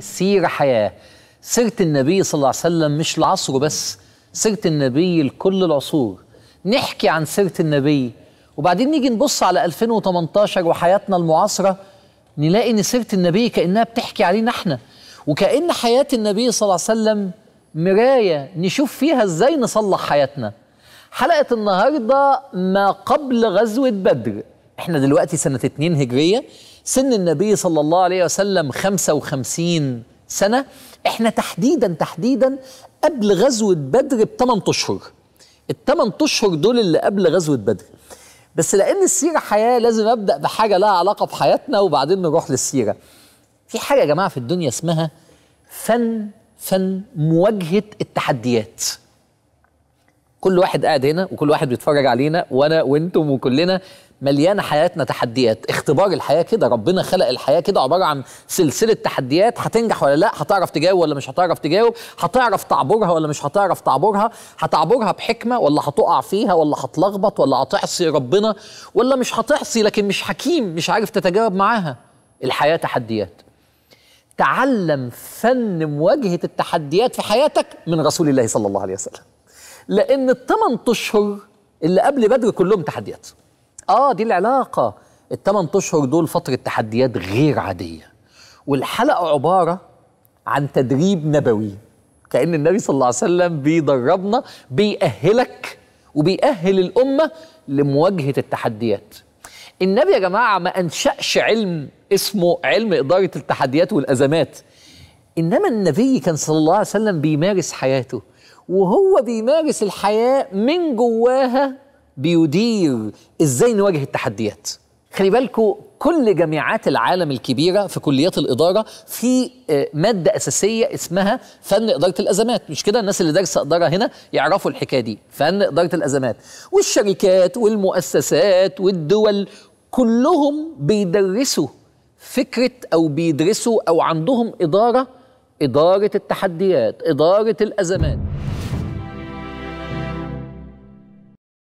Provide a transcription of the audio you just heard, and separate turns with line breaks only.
سيرة حياة سيرة النبي صلى الله عليه وسلم مش لعصره بس سيرة النبي لكل العصور نحكي عن سيرة النبي وبعدين نيجي نبص على 2018 وحياتنا المعاصرة نلاقي ان سيرة النبي كأنها بتحكي علينا احنا وكأن حياة النبي صلى الله عليه وسلم مراية نشوف فيها ازاي نصلح حياتنا حلقة النهاردة ما قبل غزوة بدر احنا دلوقتي سنة 2 هجرية سن النبي صلى الله عليه وسلم 55 سنة احنا تحديدا تحديدا قبل غزوة بدر بثمان اشهر الثمان اشهر دول اللي قبل غزوة بدر بس لان السيرة حياة لازم ابدأ بحاجة لها علاقة بحياتنا وبعدين نروح للسيرة في حاجة يا جماعة في الدنيا اسمها فن فن مواجهة التحديات كل واحد قاعد هنا وكل واحد بيتفرج علينا وانا وانتم وكلنا مليانه حياتنا تحديات اختبار الحياه كده ربنا خلق الحياه كده عباره عن سلسله تحديات هتنجح ولا لا هتعرف تجاوب ولا مش هتعرف تجاوب هتعرف تعبرها ولا مش هتعرف تعبرها هتعبرها بحكمه ولا هتقع فيها ولا هتلخبط ولا هتعصي ربنا ولا مش هتعصي لكن مش حكيم مش عارف تتجاوب معاها الحياه تحديات تعلم فن مواجهه التحديات في حياتك من رسول الله صلى الله عليه وسلم لان الثمان اشهر اللي قبل بدر كلهم تحديات اه دي العلاقه الثمان اشهر دول فتره تحديات غير عاديه والحلقه عباره عن تدريب نبوي كان النبي صلى الله عليه وسلم بيدربنا بيأهلك وبيأهل الامه لمواجهه التحديات النبي يا جماعه ما انشاش علم اسمه علم اداره التحديات والازمات انما النبي كان صلى الله عليه وسلم بيمارس حياته وهو بيمارس الحياه من جواها بيدير ازاي نواجه التحديات خلي بالكو كل جامعات العالم الكبيره في كليات الاداره في آه، ماده اساسيه اسمها فن اداره الازمات مش كده الناس اللي دارسه اداره هنا يعرفوا الحكايه دي فن اداره الازمات والشركات والمؤسسات والدول كلهم بيدرسوا فكره او بيدرسوا او عندهم اداره اداره التحديات اداره الازمات